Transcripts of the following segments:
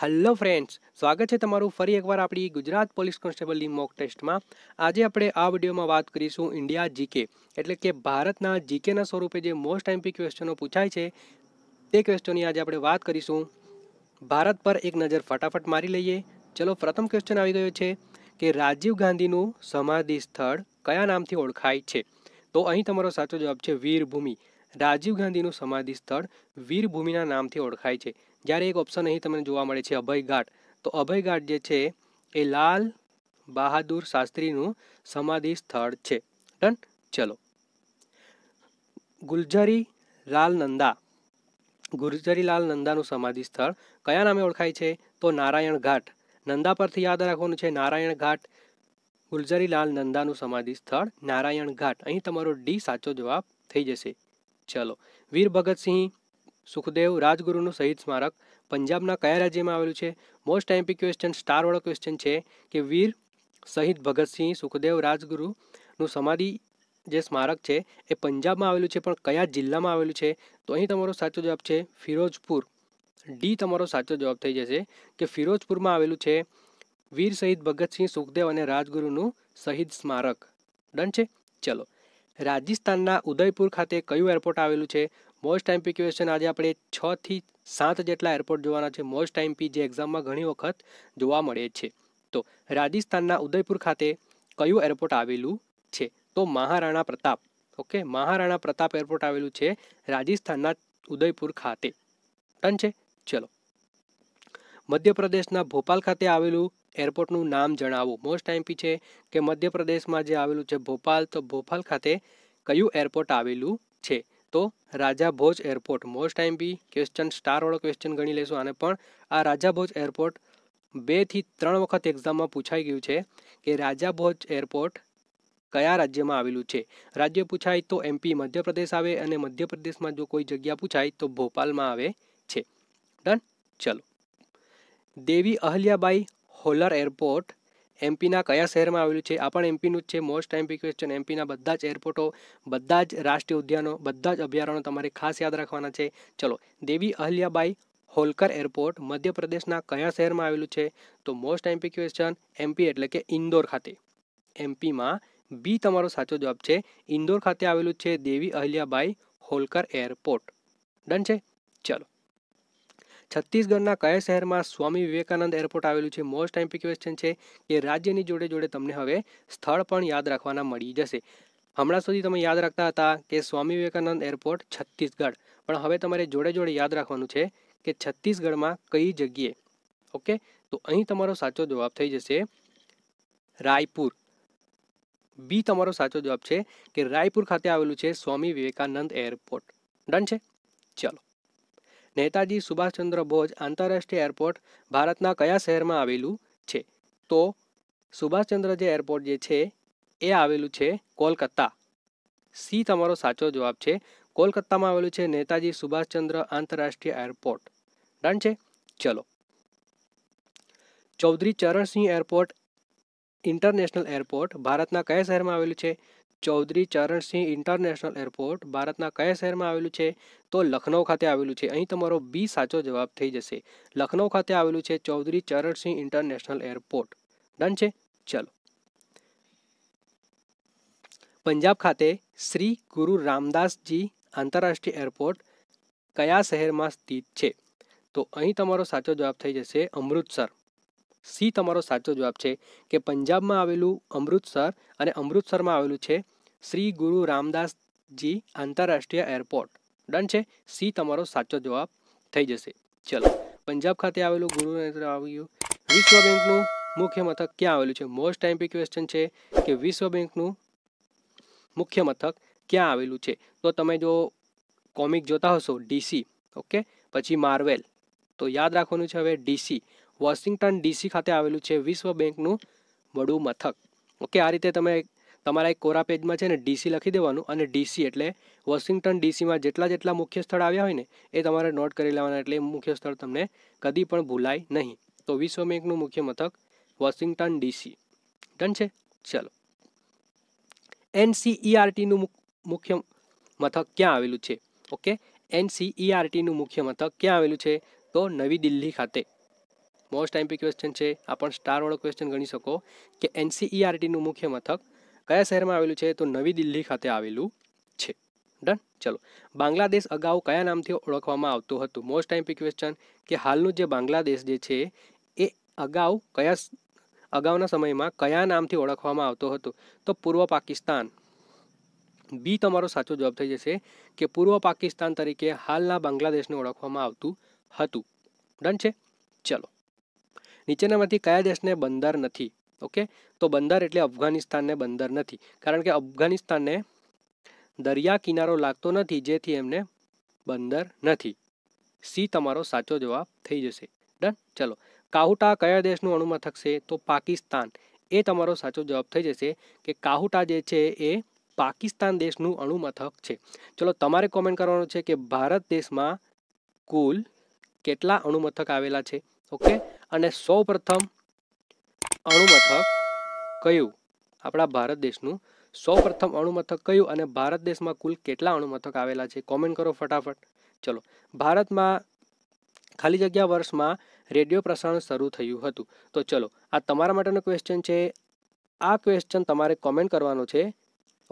hello friends સ્વાગત છે તમારું ફરી એકવાર આપણી ગુજરાત પોલીસ કોન્સ્ટેબલની મોક ટેસ્ટમાં આજે આપણે આ વિડીયોમાં વાત કરીશું ઇન્ડિયા જીકે એટલે કે ભારતના જીકેના સ્વરૂપે જે મોસ્ટ એમપી ક્વેશ્ચનો પૂછાય છે તે ક્વેશ્ચનની આજે આપણે વાત કરીશું ભારત પર એક નજર ફટાફટ મારી લઈએ ચલો પ્રથમ ક્વેશ્ચન આવી ગયો છે કે રાજીવ ગાંધીનું સમાધિ સ્થળ કયા નામથી ઓળખાય છે તો અહીં તમારો સાચો જવાબ છે વીરભૂમિ રાજીવ ગાંધીનું સમાધિ સ્થળ વીરભૂમિના નામથી ઓળખાય છે જ્યારે એક ઓપ્શન અહીં તમને જોવા મળે છે અભય ઘાટ તો અભય ઘાટ જે છે એ લાલ બહાદુર શાસ્ત્રીનું સમાધિ સ્થળ છે ડન ચલો ગુલઝરી લાલ નંદા ગુર્જરીલાલ નંદાનું સમાધિ સ્થળ કયા નામે ઓળખાય છે તો નારાયણ ઘાટ નંદા પરથી યાદ રાખવાનું છે નારાયણ ઘાટ ગુલઝરીલાલ નંદાનું સમાધિ સ્થળ નારાયણ ઘાટ અહીં તમારો ડી સાચો જવાબ થઈ જશે ચલો વીર ભગતસિંહ સુખદેવ રાજગુરુનું શહીદ સ્મારક પંજાબના કયા રાજ્યમાં આવેલું છે મોસ્ટ એમ્પી ક્વેશ્ચન સ્ટારવાળો ક્વેશ્ચન છે કે વીર શહીદ ભગતસિંહ સુખદેવ રાજગુરુનું સમાધિ જે સ્મારક છે એ પંજાબમાં આવેલું છે પણ કયા જિલ્લામાં આવેલું છે તો અહીં તમારો સાચો જવાબ છે ફિરોજપુર ડી તમારો સાચો જવાબ થઈ જશે કે ફિરોજપુરમાં આવેલું છે વીર શહીદ ભગતસિંહ સુખદેવ અને રાજગુરુનું શહીદ સ્મારક ડન છે ચલો રાજસ્થાનના ઉદયપુર ખાતે કયું એરપોર્ટ આવેલું છે મોસ્ટ ટાઈમ પી ક્વેશ્ચન આજે આપણે છથી સાત જેટલા એરપોર્ટ જોવાના છે મોસ્ટ ટાઈમ પી જે એક્ઝામમાં ઘણી વખત જોવા મળે છે તો રાજસ્થાનના ઉદયપુર ખાતે કયું એરપોર્ટ આવેલું છે તો મહારાણા પ્રતાપ ઓકે મહારાણા પ્રતાપ એરપોર્ટ આવેલું છે રાજસ્થાનના ઉદયપુર ખાતે ટન છે ચલો મધ્યપ્રદેશના ભોપાલ ખાતે આવેલું એરપોર્ટનું નામ જણાવો મોસ્ટ ટાઈમપી છે કે મધ્યપ્રદેશમાં જે આવેલું છે ભોપાલ તો ભોપાલ ખાતે કયું એરપોર્ટ આવેલું છે તો Raja Bhoj airport most time be question સ્ટારવાળો ક્વેશ્ચન ગણી લેશું અને પણ આ રાજા ભોજ એરપોર્ટ બેથી ત્રણ વખત એક્ઝામમાં પૂછાઈ ગયું છે કે રાજા ભોજ એરપોર્ટ કયા રાજ્યમાં આવેલું છે રાજ્ય પૂછાય તો એમપી મધ્યપ્રદેશ આવે અને મધ્યપ્રદેશમાં જો કોઈ જગ્યા પૂછાય તો ભોપાલમાં આવે છે ડન ચલો દેવી અહલ્યાબાઈ હોલર એરપોર્ટ એમપીના કયા શહેરમાં આવેલું છે આ પણ એમપીનું જ છે મોસ્ટ ટાઈમ ક્વેશ્ચન એમપીના બધા જ એરપોર્ટો બધા જ રાષ્ટ્રીય ઉદ્યાનો બધા જ અભયારણ્યો તમારે ખાસ યાદ રાખવાના છે ચલો દેવી અહલ્યાબાઈ હોલકર એરપોર્ટ મધ્યપ્રદેશના કયા શહેરમાં આવેલું છે તો મોસ્ટ એમપી ક્વેશ્ચન એમપી એટલે કે ઇન્દોર ખાતે એમપીમાં બી તમારો સાચો જવાબ છે ઇન્દોર ખાતે આવેલું છે દેવી અહલ્યાબાઈ હોલકર એરપોર્ટ ડન છે ચલો છત્તીસગઢના કયા શહેરમાં સ્વામી વિવેકાનંદ એરપોર્ટ આવેલું છે મોસ્ટ ટાઈમ ક્વેશ્ચન છે કે રાજ્યની જોડે જોડે તમને હવે સ્થળ પણ યાદ રાખવાના મળી જશે હમણાં સુધી તમે યાદ રાખતા હતા કે સ્વામી વિવેકાનંદ એરપોર્ટ છત્તીસગઢ પણ હવે તમારે જોડે જોડે યાદ રાખવાનું છે કે છત્તીસગઢમાં કઈ જગ્યાએ ઓકે તો અહીં તમારો સાચો જવાબ થઈ જશે રાયપુર બી તમારો સાચો જવાબ છે કે રાયપુર ખાતે આવેલું છે સ્વામી વિવેકાનંદ એરપોર્ટ ડન છે ચલો નેતાજી સુભાષચંદ્ર બોઝ આંતરરાષ્ટ્રીય એરપોર્ટ ભારતના કયા શહેરમાં આવેલું છે તો સુભાષચંદ્ર જે એરપોર્ટ જે છે એ આવેલું છે કોલકાતા સી તમારો સાચો જવાબ છે કોલકાતામાં આવેલું છે નેતાજી સુભાષચંદ્ર આંતરરાષ્ટ્રીય એરપોર્ટ ડન છે ચલો Chaudhary Charan Singh airport international airport ભારતના કયા શહેરમાં આવેલું છે ચૌધરી ચરણસિંહ ઇન્ટરનેશનલ એરપોર્ટ ભારતના કયા શહેરમાં આવેલું છે તો લખનૌ ખાતે આવેલું છે અહીં તમારો બી સાચો જવાબ થઈ જશે લખનૌ ખાતે આવેલું છે Chaudhary Charan Singh international airport done છે ચલો પંજાબ ખાતે શ્રી ગુરુ રામદાસજી આંતરરાષ્ટ્રીય એરપોર્ટ કયા શહેરમાં સ્થિત છે તો અહીં તમારો સાચો જવાબ થઈ જશે અમૃતસર સી તમારો સાચો જવાબ છે કે પંજાબમાં આવેલું અમૃતસર અને અમૃતસરમાં આવેલું છે શ્રી ગુરુ રામદાસજી આંતરરાષ્ટ્રીય એરપોર્ટ ડન છે સી તમારો સાચો જવાબ થઈ જશે ચલો પંજાબ ખાતે આવેલું ગુરુ આવ્યું વિશ્વ બેંકનું મુખ્ય મથક ક્યાં આવેલું છે મોસ્ટ ટાઈમ પી ક્વેશ્ચન છે કે વિશ્વ બેંકનું મુખ્ય મથક ક્યાં આવેલું છે તો તમે જો કોમિક જોતા હશો ડીસી ઓકે પછી માર્વેલ તો યાદ રાખવાનું છે હવે ડીસી વોશિંગ્ટન ડીસી ખાતે આવેલું છે વિશ્વ બેંકનું વડું મથક ઓકે આ રીતે તમે તમારા એક કોરા પેજમાં છે ને ડીસી લખી દેવાનું અને ડીસી એટલે વોશિંગ્ટન ડીસીમાં જેટલા જેટલા મુખ્ય સ્થળ આવ્યા હોય ને એ તમારે નોટ કરી લેવાના એટલે મુખ્ય સ્થળ તમને કદી પણ ભૂલાય નહીં તો વિશ્વ બેંકનું મુખ્ય મથક વોશિંગ્ટન ડીસી ડન છે ચલો એનસીઈઆરટીનું મુખ્ય મથક ક્યાં આવેલું છે ઓકે એનસીઈઆરટીનું મુખ્ય મથક ક્યાં આવેલું છે તો નવી દિલ્હી ખાતે મોસ્ટ આઈમ્પી ક્વેશ્ચન છે આ પણ સ્ટારવાળો ક્વેશ્ચન ગણી શકો કે એનસીઈઆરટીનું મુખ્ય મથક કયા શહેરમાં આવેલું છે તો નવી દિલ્હી ખાતે આવેલું છે ડન ચલો બાંગ્લાદેશ અગાઉ કયા નામથી ઓળખવામાં આવતું હતું મોસ્ટ આઈમ્પી ક્વેશ્ચન કે હાલનું જે બાંગ્લાદેશ જે છે એ અગાઉ કયા અગાઉના સમયમાં કયા નામથી ઓળખવામાં આવતું હતું તો પૂર્વ પાકિસ્તાન બી તમારો સાચો જવાબ થઈ જશે કે પૂર્વ પાકિસ્તાન તરીકે હાલના બાંગ્લાદેશને ઓળખવામાં આવતું હતું ડન છે ચલો નીચેનામાંથી કયા દેશને બંદર નથી ઓકે તો બંદર એટલે અફઘાનિસ્તાનને બંદર નથી કારણ કે અફઘાનિસ્તાનને દરિયા કિનારો લાગતો નથી જેથી એમને બંદર નથી સી તમારો સાચો જવાબ થઈ જશે ડન ચલો કાહુટા કયા દેશનું અણુમથક છે તો પાકિસ્તાન એ તમારો સાચો જવાબ થઈ જશે કે કાહુટા જે છે એ પાકિસ્તાન દેશનું અણુમથક છે ચલો તમારે કોમેન્ટ કરવાનું છે કે ભારત દેશમાં કુલ કેટલા અણુમથક આવેલા છે ઓકે અને સૌ પ્રથમ અણુમથક કયું આપણા ભારત દેશનું સૌપ્રથમ અણુમથક કયું અને ભારત દેશમાં કુલ કેટલા અણુમથક આવેલા છે કોમેન્ટ કરો ફટાફટ ચલો ભારતમાં ખાલી જગ્યા વર્ષમાં રેડિયો પ્રસારણ શરૂ થયું હતું તો ચલો આ તમારા માટેનો ક્વેશ્ચન છે આ ક્વેશ્ચન તમારે કોમેન્ટ કરવાનો છે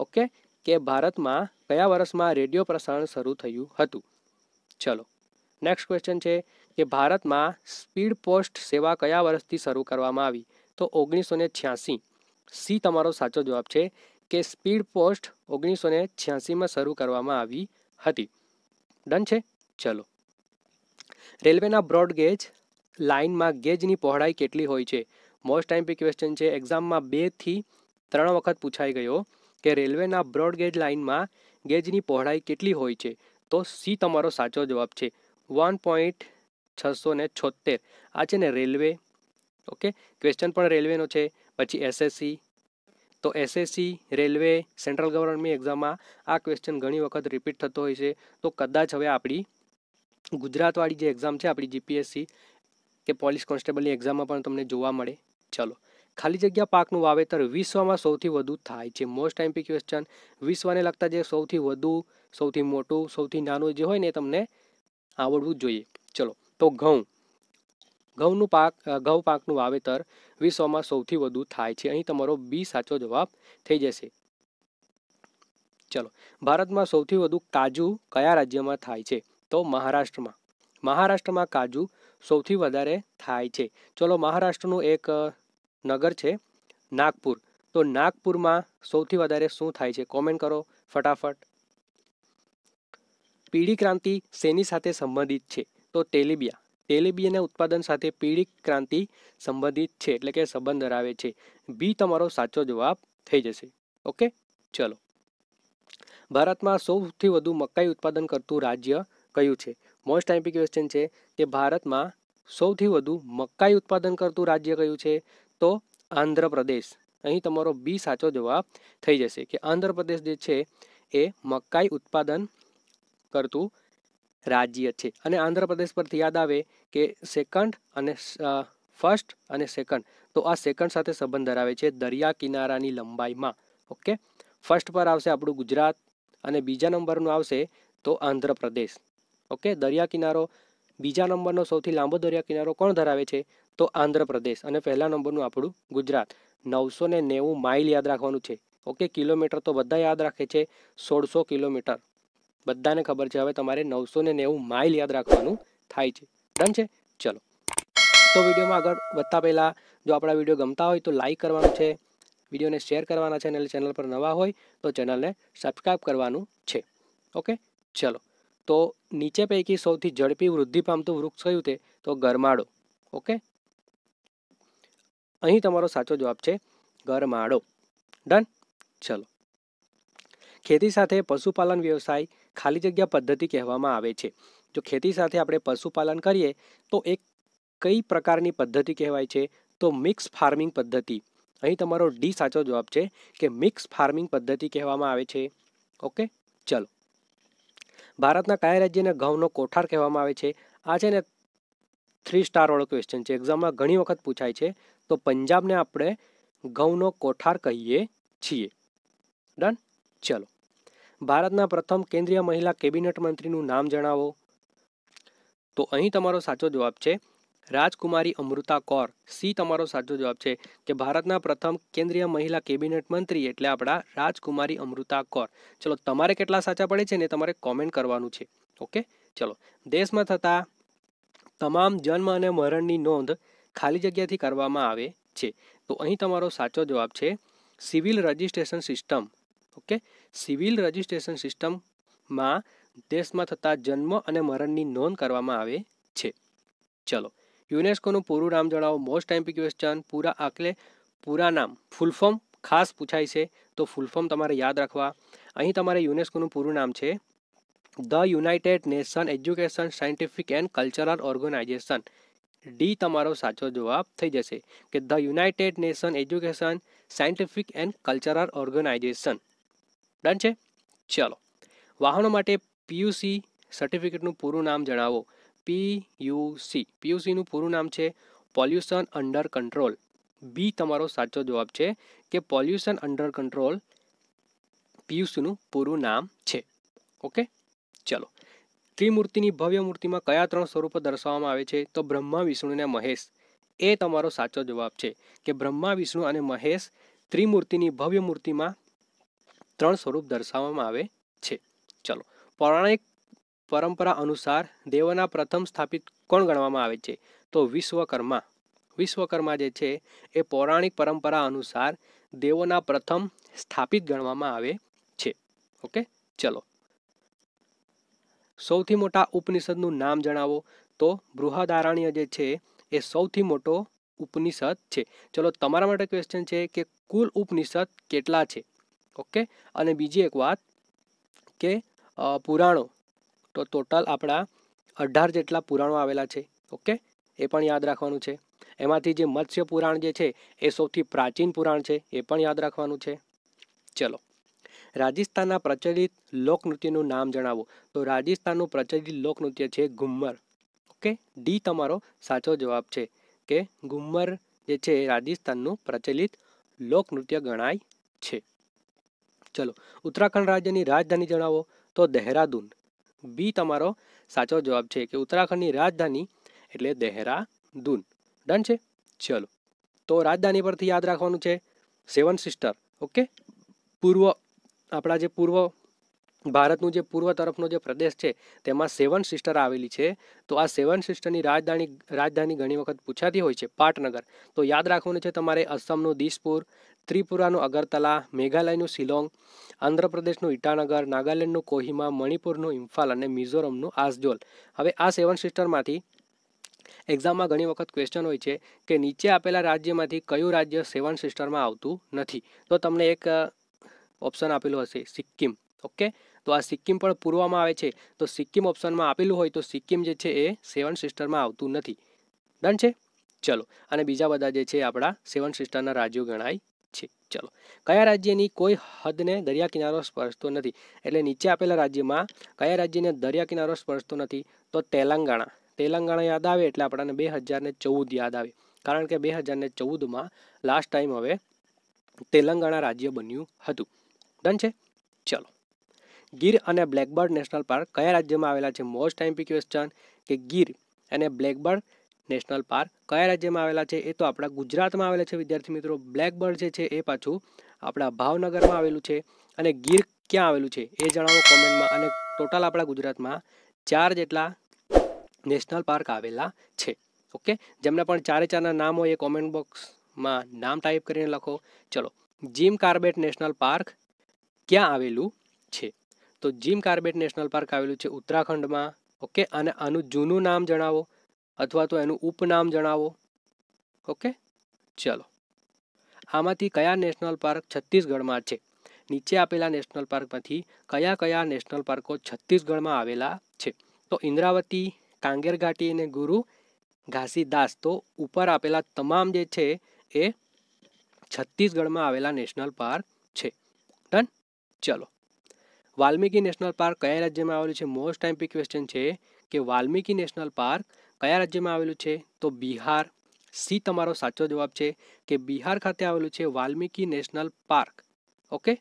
ઓકે કે ભારતમાં કયા વર્ષમાં રેડિયો પ્રસારણ શરૂ થયું હતું ચલો નેક્સ્ટ ક્વેશ્ચન છે કે ભારતમાં સ્પીડ પોસ્ટ સેવા કયા વર્ષથી શરૂ કરવામાં આવી તો ઓગણીસો ને છ્યાસી સી તમારો સાચો જવાબ છે કે સ્પીડ પોસ્ટ ઓગણીસો ને છ્યાસીમાં શરૂ કરવામાં આવી હતી ડન છે ચલો રેલવેના બ્રોડગેજ ગેજ લાઇનમાં ગેજની પહોળાઈ કેટલી હોય છે મોસ્ટ ટાઈમ પી ક્વેશ્ચન છે એક્ઝામમાં બેથી ત્રણ વખત પૂછાઈ ગયો કે રેલવેના બ્રોડગેજ લાઇનમાં ગેજની પહોળાઈ કેટલી હોય છે તો સી તમારો સાચો જવાબ છે વન પોઈન્ટ છસો ને છોતેર આ છે ને રેલવે ઓકે ક્વેશ્ચન પણ રેલવેનો છે પછી એસએસસી તો એસએસસી રેલવે સેન્ટ્રલ ગવર્મેન્ટની એક્ઝામમાં આ ક્વેશ્ચન ઘણી વખત રિપીટ થતો હોય છે તો કદાચ હવે આપણી ગુજરાતવાળી જે એક્ઝામ છે આપણી જીપીએસસી કે પોલીસ કોન્સ્ટેબલની એક્ઝામમાં પણ તમને જોવા મળે ચલો ખાલી જગ્યા પાકનું વાવેતર વિશ્વમાં સૌથી વધુ થાય છે મોસ્ટ એમપી ક્વેશ્ચન વિશ્વને લગતા જે સૌથી વધુ સૌથી મોટું સૌથી નાનું જે હોય ને તમને આવડવું જોઈએ ચલો તો ઘઉં ઘઉંનું પાક ઘઉં પાકનું વાવેતર વિશ્વમાં સૌથી વધુ થાય છે અહીં તમારો બી સાચો જવાબ થઈ જશે ચલો ભારતમાં સૌથી વધુ કાજુ કયા રાજ્યમાં થાય છે તો મહારાષ્ટ્રમાં મહારાષ્ટ્રમાં કાજુ સૌથી વધારે થાય છે ચલો મહારાષ્ટ્રનું એક નગર છે નાગપુર તો નાગપુરમાં સૌથી વધારે શું થાય છે કોમેન્ટ કરો ફટાફટ પીડી ક્રાંતિ શેની સાથે સંબંધિત છે તો તેલિબિયા તેલીબિયાના ઉત્પાદન સાથે પીળી ક્રાંતિ સંબંધિત છે એટલે કે સંબંધ ધરાવે છે બી તમારો સાચો જવાબ થઈ જશે ઓકે ચલો ભારતમાં સૌથી વધુ મકાઈ ઉત્પાદન કરતું રાજ્ય કયું છે મોસ્ટ ટાઈપી ક્વેશ્ચન છે કે ભારતમાં સૌથી વધુ મકાઈ ઉત્પાદન કરતું રાજ્ય કયું છે તો આંધ્રપ્રદેશ અહીં તમારો બી સાચો જવાબ થઈ જશે કે આંધ્રપ્રદેશ જે છે એ મકાઈ ઉત્પાદન કરતું રાજ્ય છે અને આંધ્રપ્રદેશ પરથી યાદ આવે કે સેકન્ડ અને ફર્સ્ટ અને સેકન્ડ તો આ સેકન્ડ સાથે સંબંધ ધરાવે છે દરિયા કિનારાની લંબાઈમાં ઓકે ફર્સ્ટ પર આવશે આપણું ગુજરાત અને બીજા નંબરનું આવશે તો આંધ્રપ્રદેશ ઓકે દરિયા કિનારો બીજા નંબરનો સૌથી લાંબો દરિયા કિનારો કોણ ધરાવે છે તો આંધ્રપ્રદેશ અને પહેલા નંબરનું આપણું ગુજરાત નવસો નેવું માઇલ યાદ રાખવાનું છે ઓકે કિલોમીટર તો બધા યાદ રાખે છે સોળસો કિલોમીટર બધાને ખબર છે હવે તમારે નવસો ને નેવું માઇલ યાદ રાખવાનું થાય છે ડન છે ચલો તો વિડીયોમાં આગળ વધતા પહેલાં જો આપણા વિડીયો ગમતા હોય તો લાઇક કરવાનું છે વિડીયોને શેર કરવાના છે અને ચેનલ પર નવા હોય તો ચેનલને સબસ્ક્રાઈબ કરવાનું છે ઓકે ચલો તો નીચે પૈકી સૌથી ઝડપી વૃદ્ધિ પામતું વૃક્ષ કયું તે તો ગરમાળો ઓકે અહીં તમારો સાચો જવાબ છે ગરમાળો ડન ચલો ખેતી સાથે પશુપાલન વ્યવસાય ખાલી જગ્યા પદ્ધતિ કહેવામાં આવે છે જો ખેતી સાથે આપણે પશુપાલન કરીએ તો એક કઈ પ્રકારની પદ્ધતિ કહેવાય છે તો મિક્સ ફાર્મિંગ પદ્ધતિ અહીં તમારો ડી સાચો જવાબ છે કે મિક્સ ફાર્મિંગ પદ્ધતિ કહેવામાં આવે છે ઓકે ચલો ભારતના કયા રાજ્યને ઘઉંનો કોઠાર કહેવામાં આવે છે આ છે ને થ્રી સ્ટારવાળો ક્વેશ્ચન છે એક્ઝામમાં ઘણી વખત પૂછાય છે તો પંજાબને આપણે ઘઉંનો કોઠાર કહીએ છીએ ડન ચલો ભારતના પ્રથમ કેન્દ્રીય મહિલા કેબિનેટ મંત્રીનું નામ જણાવો તો અહીં તમારો સાચો જવાબ છે રાજકુમારી અમૃતા કૌર સી તમારો સાચો જવાબ છે કે ભારતના પ્રથમ કેન્દ્રીય મહિલા કેબિનેટ મંત્રી એટલે આપણા રાજકુમારી અમૃતા કૌર ચલો તમારે કેટલા સાચા પડે છે ને તમારે કોમેન્ટ કરવાનું છે ઓકે ચલો દેશમાં થતા તમામ જન્મ અને મરણની નોંધ ખાલી જગ્યાથી કરવામાં આવે છે તો અહીં તમારો સાચો જવાબ છે civil registration system okay civil registration સિસ્ટમમાં દેશમાં થતા જન્મ અને મરણની નોંધ કરવામાં આવે છે ચલો યુનેસ્કોનું પૂરું નામ જણાવો મોસ્ટ ટાઈમ ક્વેશ્ચન પૂરા આકલે પૂરા નામ ફૂલ ફોર્મ ખાસ પૂછાય છે તો ફૂલ ફોર્મ તમારે યાદ રાખવા અહીં તમારે યુનેસ્કોનું પૂરું નામ છે the United Nation Education Scientific and Cultural Organisation D તમારો સાચો જવાબ થઈ જશે કે the United Nation Education Scientific and Cultural Organisation done છે ચલો વાહનો માટે પીયુસી સર્ટિફિકેટનું પૂરું નામ જણાવો પીયુસી પીયુસીનું પૂરું નામ છે પોલ્યુશન અંડર કંટ્રોલ બી તમારો સાચો જવાબ છે કે પોલ્યુશન અંડર કંટ્રોલ પીયુસીનું પૂરું નામ છે ઓકે ચલો ત્રિમૂર્તિની ભવ્ય મૂર્તિમાં કયા ત્રણ સ્વરૂપો દર્શાવવામાં આવે છે તો બ્રહ્મા વિષ્ણુ અને મહેશ એ તમારો સાચો જવાબ છે કે બ્રહ્મા વિષ્ણુ અને મહેશ ત્રિમૂર્તિની ભવ્ય મૂર્તિમાં ત્રણ સ્વરૂપ દર્શાવવામાં આવે છે ચલો પૌરાણિક પરંપરા અનુસાર દેવના પ્રથમ સ્થાપિત કોણ ગણવામાં આવે છે તો વિશ્વકર્મા વિશ્વકર્મા જે છે એ પૌરાણિક પરંપરા અનુસાર દેવોના પ્રથમ સ્થાપિત ગણવામાં આવે છે ઓકે ચલો સૌથી મોટા ઉપનિષદનું નામ જણાવો તો બૃહદારણ્ય જે છે એ સૌથી મોટો ઉપનિષદ છે ચલો તમારા માટે ક્વેશ્ચન છે કે કુલ ઉપનિષદ કેટલા છે ઓકે અને બીજી એક વાત કે પુરાણો તો ટોટલ આપણા અઢાર જેટલા પુરાણો આવેલા છે ઓકે એ પણ યાદ રાખવાનું છે એમાંથી જે મત્સ્ય પુરાણ જે છે એ સૌથી પ્રાચીન પુરાણ છે એ પણ યાદ રાખવાનું છે ચલો રાજસ્થાનના પ્રચલિત લોકનૃત્યનું નામ જણાવો તો રાજસ્થાનનું પ્રચલિત લોકનૃત્ય છે ઘુમ્મર ઓકે ડી તમારો સાચો જવાબ છે કે ઘુમ્મર જે છે એ રાજસ્થાનનું પ્રચલિત લોકનૃત્ય ગણાય છે ચલો ઉત્તરાખંડ રાજ્યની રાજધાની જણાવો તો દહેરાદૂન બી તમારો સાચો જવાબ છે કે ઉત્તરાખંડની રાજધાની એટલે દહેરાદૂન ડન છે ચલો તો રાજધાની પરથી યાદ રાખવાનું છે સેવન સિસ્ટર ઓકે પૂર્વ આપણા જે પૂર્વ ભારતનું જે પૂર્વ તરફનો જે પ્રદેશ છે તેમાં સેવન સિસ્ટર આવેલી છે તો આ સેવન સિસ્ટરની રાજધાની રાજધાની ઘણી વખત પૂછાતી હોય છે પાટનગર તો યાદ રાખવાનું છે તમારે અસમનું દિસપુર ત્રિપુરાનું અગરતલા મેઘાલયનું શિલોંગ આંધ્રપ્રદેશનું ઈટાનગર નાગાલેન્ડનું કોહિમા મણિપુરનું ઇમ્ફાલ અને મિઝોરમનું આસજોલ હવે આ સેવન સિસ્ટરમાંથી એક્ઝામમાં ઘણી વખત ક્વેશ્ચન હોય છે કે નીચે આપેલા રાજ્યમાંથી કયું રાજ્ય સેવન સિસ્ટરમાં આવતું નથી તો તમને એક ઓપ્શન આપેલું હશે સિક્કિમ ઓકે તો આ સિક્કિમ પણ પૂરવામાં આવે છે તો સિક્કિમ ઓપ્શનમાં આપેલું હોય તો સિક્કિમ જે છે એ સેવન સિસ્ટરમાં આવતું નથી ડન છે ચલો અને બીજા બધા જે છે આપણા સેવન સિસ્ટરના રાજ્યો ગણાય છે ચલો કયા રાજ્યની કોઈ હદને દરિયા કિનારો સ્પર્શતો નથી એટલે નીચે આપેલા રાજ્યમાં કયા રાજ્યને દરિયા કિનારો સ્પર્શતો નથી તો તેલંગાણા તેલંગાણા યાદ આવે એટલે આપણને બે હજારને ચૌદ યાદ આવે કારણ કે બે હજારને ચૌદમાં લાસ્ટ ટાઈમ હવે તેલંગાણા રાજ્ય બન્યું હતું ડન છે ચલો ગીર અને બ્લેકબર્ડ નેશનલ પાર્ક કયા રાજ્યમાં આવેલા છે મોસ્ટ ટાઈમપી ક્વેશ્ચન કે ગીર અને બ્લેકબર્ડ નેશનલ પાર્ક કયા રાજ્યમાં આવેલા છે એ તો આપણા ગુજરાતમાં આવેલા છે વિદ્યાર્થી મિત્રો બ્લેકબર્ડ જે છે એ પાછું આપણા ભાવનગરમાં આવેલું છે અને ગીર ક્યાં આવેલું છે એ જણાવો કોમેન્ટમાં અને ટોટલ આપણા ગુજરાતમાં ચાર જેટલા નેશનલ પાર્ક આવેલા છે ઓકે જેમના પણ ચારે ચારના નામ હોય એ કોમેન્ટ બોક્સમાં નામ ટાઈપ કરીને લખો ચલો જીમ કાર્બેટ નેશનલ પાર્ક ક્યાં આવેલું છે તો જીમ કાર્બેટ નેશનલ પાર્ક આવેલું છે ઉત્તરાખંડમાં ઓકે અને આનું જૂનું નામ જણાવો અથવા તો એનું ઉપનામ જણાવો ઓકે ચલો આમાંથી કયા નેશનલ પાર્ક છત્તીસગઢમાં છે નીચે આપેલા નેશનલ પાર્કમાંથી કયા કયા નેશનલ પાર્કો છત્તીસગઢમાં આવેલા છે તો ઇન્દ્રાવતી કાંગેર ઘાટી અને ગુરુ ઘાસીદાસ તો ઉપર આપેલા તમામ જે છે એ છત્તીસગઢમાં આવેલા નેશનલ પાર્ક છે ડન ચલો વાલ્મીકી નેશનલ પાર્ક કયા રાજ્યમાં આવેલું છે મોસ્ટ ટાઈમ પી ક્વેશ્ચન છે કે વાલ્મીકી નેશનલ પાર્ક કયા રાજ્યમાં આવેલું છે તો બિહાર સી તમારો સાચો જવાબ છે કે બિહાર ખાતે આવેલું છે વાલ્મીકી નેશનલ પાર્ક ઓકે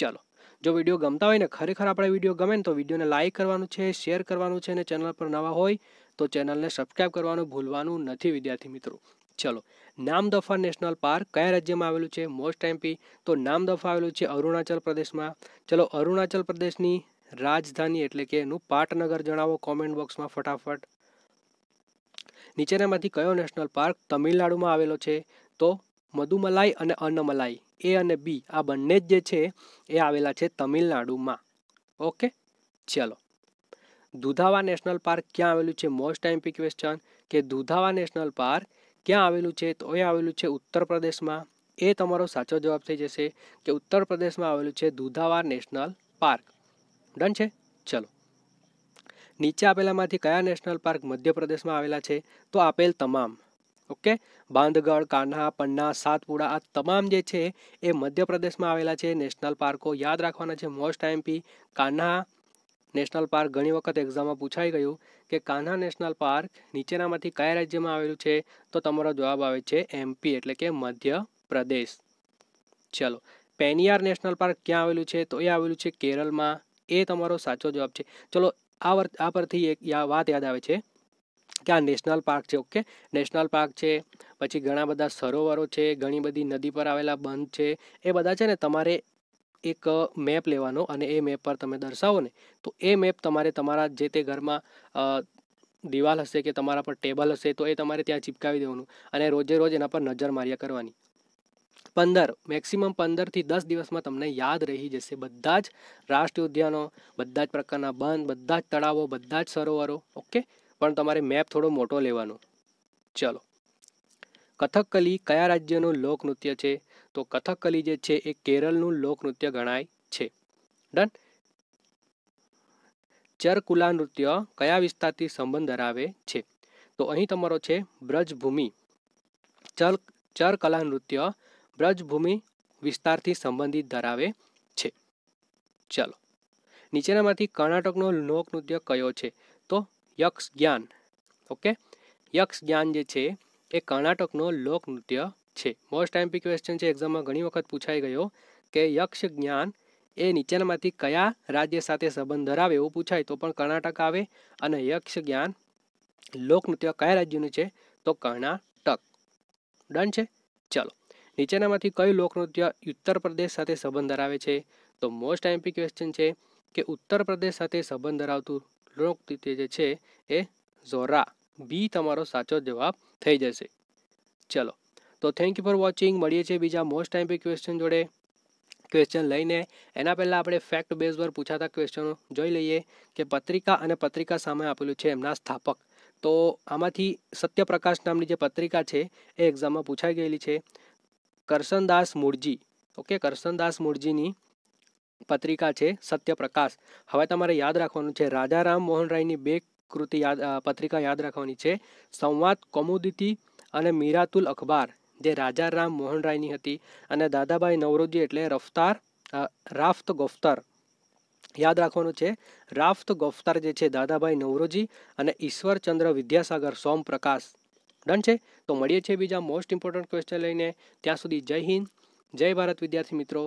ચલો જો વિડીયો ગમતા હોય ને ખરેખર આપણે વિડીયો ગમે ને તો વિડીયોને લાઇક કરવાનું છે શેર કરવાનું છે અને ચેનલ પર નવા હોય તો ચેનલને સબસ્ક્રાઈબ કરવાનું ભૂલવાનું નથી વિદ્યાર્થી મિત્રો ચલો નામદફા નેશનલ પાર્ક કયા રાજ્યમાં આવેલું છે મોસ્ટ એમપી તો નામદફા આવેલું છે અરુણાચલ પ્રદેશમાં ચલો અરુણાચલ પ્રદેશની રાજધાની એટલે કે એનું પાટનગર જણાવો કોમેન્ટ બોક્સમાં ફટાફટ નીચેનામાંથી કયો નેશનલ પાર્ક તમિલનાડુમાં આવેલો છે તો મધુમલાઈ અને અન્નમલાઈ એ અને બી આ બંને જ જે છે એ આવેલા છે તમિલનાડુમાં ઓકે ચલો દુધાવા નેશનલ પાર્ક ક્યાં આવેલું છે મોસ્ટ એમપી ક્વેશ્ચન કે દુધાવા નેશનલ પાર્ક ક્યાં આવેલું છે તો એ આવેલું છે ઉત્તર પ્રદેશમાં એ તમારો સાચો જવાબ થઈ જશે કે ઉત્તર પ્રદેશમાં આવેલું છે દુધાવાર નેશનલ પાર્ક ડન છે ચલો નીચે આપેલામાંથી કયા નેશનલ પાર્ક મધ્યપ્રદેશમાં આવેલા છે તો આપેલ તમામ ઓકે બાંધગઢ કાન્હા પન્ના સાતપુડા આ તમામ જે છે એ મધ્યપ્રદેશમાં આવેલા છે નેશનલ પાર્કો યાદ રાખવાના છે most IMP Kanha national park ઘણી વખત એક્ઝામમાં પૂછાઈ ગયું કે કાન્હા નેશનલ પાર્ક નીચેનામાંથી કયા રાજ્યમાં આવેલું છે તો તમારો જવાબ આવે છે એમપી એટલે કે મધ્ય પ્રદેશ ચલો પેનિયાર નેશનલ પાર્ક ક્યાં આવેલું છે તો એ આવેલું છે કેરળમાં એ તમારો સાચો જવાબ છે ચલો આ વર આ પરથી એક વાત યાદ આવે છે કે આ નેશનલ પાર્ક છે ઓકે નેશનલ પાર્ક છે પછી ઘણા બધા સરોવરો છે ઘણી બધી નદી પર આવેલા બંધ છે એ બધા છે ને તમારે એક મેપ લેવાનો અને એ મેપ પર તમે દર્શાવો ને તો એ મેપ તમારે તમારા જે તે ઘરમાં દિવાલ હશે કે તમારા પર ટેબલ હશે તો એ તમારે ત્યાં ચિપકાવી દેવાનું અને રોજે રોજ એના પર નજર માર્યા કરવાની પંદર મેક્સિમમ પંદરથી દસ દિવસમાં તમને યાદ રહી જશે બધા જ રાષ્ટ્રીય ઉદ્યાનો બધા જ પ્રકારના બંધ બધા જ તળાવો બધા જ સરોવરો ઓકે પણ તમારે મેપ થોડો મોટો લેવાનો ચલો કથકલી કયા રાજ્યનું લોકનૃત્ય છે તો કથકલી જે છે એ કેરળનું લોકનૃત્ય ગણાય છે ડન ચરકુલા નૃત્ય કયા વિસ્તારથી સંબંધ ધરાવે છે તો અહીં તમારો છે બ્રજભૂમિ ચર ચરકલા નૃત્ય બ્રજભૂમિ વિસ્તારથી સંબંધિત ધરાવે છે ચલો નીચેનામાંથી કર્ણાટકનો લોકનૃત્ય કયો છે તો યક્ષ જ્ઞાન ઓકે યક્ષ જ્ઞાન જે છે એ કર્ણાટકનો લોકનૃત્ય છે મોસ્ટ એમપી ક્વેશ્ચન છે એક્ઝામમાં ઘણી વખત પૂછાઈ ગયો કે યક્ષ જ્ઞાન એ નીચેનામાંથી કયા રાજ્ય સાથે સંબંધ ધરાવે એવું પૂછાય તો પણ કર્ણાટક આવે અને યક્ષ જ્ઞાન લોકનૃત્ય કયા રાજ્યનું છે તો કર્ણાટક ડન છે ચલો નીચેનામાંથી કયું લોકનૃત્ય ઉત્તર પ્રદેશ સાથે સંબંધ ધરાવે છે તો મોસ્ટ એમપી ક્વેશ્ચન છે કે ઉત્તર પ્રદેશ સાથે સંબંધ ધરાવતું લોકનૃત્ય જે છે એ ઝોરા બી તમારો સાચો જવાબ થઈ જશે ચલો તો થેન્ક યુ ફોર વોચિંગ મળીએ છીએ બીજા મોસ્ટ ટાઈમ પે ક્વેશ્ચન જોડે ક્વેશ્ચન લઈને એના પહેલાં આપણે ફેક્ટ બેઝ પર પૂછાતા ક્વેશ્ચનો જોઈ લઈએ કે પત્રિકા અને પત્રિકા સામે આપેલું છે એમના સ્થાપક તો આમાંથી સત્યપ્રકાશ નામની જે પત્રિકા છે એ એક્ઝામમાં પૂછાઈ ગયેલી છે કરસનદાસ મૂળજી ઓકે કરશનદાસ મૂળજીની પત્રિકા છે સત્યપ્રકાશ હવે તમારે યાદ રાખવાનું છે રાજા રામ મોહન રાયની બે કૃતિ યાદ પત્રિકા યાદ રાખવાની છે સંવાદ કૌમુદિતિ અને મીરાતુલ અખબાર જે રાજા રામ મોહન રાયની હતી અને દાદાભાઈ નવરોજી એટલે રફતાર રાફ્ત ગોફ્તર યાદ રાખવાનું છે રાફ્ત ગોફ્તર જે છે દાદાભાઈ નવરોજી અને ઈશ્વરચંદ્ર વિદ્યાસાગર સોમપ્રકાશ ડન છે તો મળીએ છીએ બીજા મોસ્ટ ઇમ્પોર્ટન્ટ ક્વેશ્ચન લઈને ત્યાં સુધી જય હિન્દ જય ભારત વિદ્યાર્થી મિત્રો